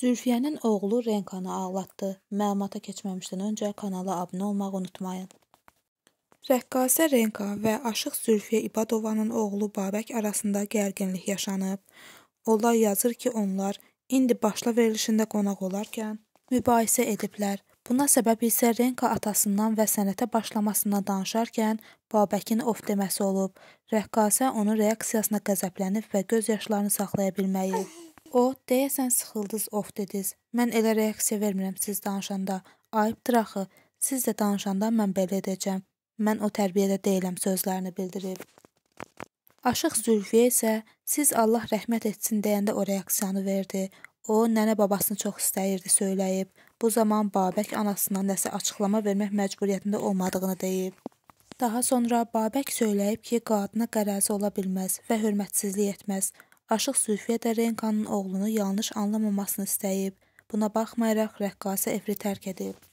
Zülfiyənin oğlu Renkanı ağlatdı. Məlumata keçməmişdən öncə kanala abunə olmağı unutmayın. Rəqqasə Renka və aşıq Zülfiyə İbadovanın oğlu Babək arasında gərginlik yaşanıb. Onlar yazır ki, onlar indi başla verilişində qonaq olarkən mübahisə ediblər. Buna səbəb isə Renka atasından və sənətə başlamasına danışarkən Babəkin of deməsi olub. Rəqqasə onun reaksiyasına qəzəblənib və göz yaşlarını saxlaya bilməyib. O, deyəsən sıxıldız, of dediniz. Mən elə reaksiya vermirəm siz danışanda. Ayıbdır axı. Siz də danışanda mən belə edəcəm. Mən o tərbiyədə deyiləm sözlərini bildirib. Aşıq Zülfiyə isə siz Allah rəhmət etsin deyəndə o reaksiyanı verdi. O nənə babasını çox istəyirdi söyləyib. Bu zaman Babək anasına nəsə açıqlama vermək məcburiyyətində olmadığını deyib. Daha sonra Babək söyləyib ki, qadına qərəzi ola bilməz və hörmətsizlik etməz. Aşıq Zülfiyə də Renkanın oğlunu yanlış anlamamasını istəyib, buna baxmayaraq rəqqasə Efri tərk edib.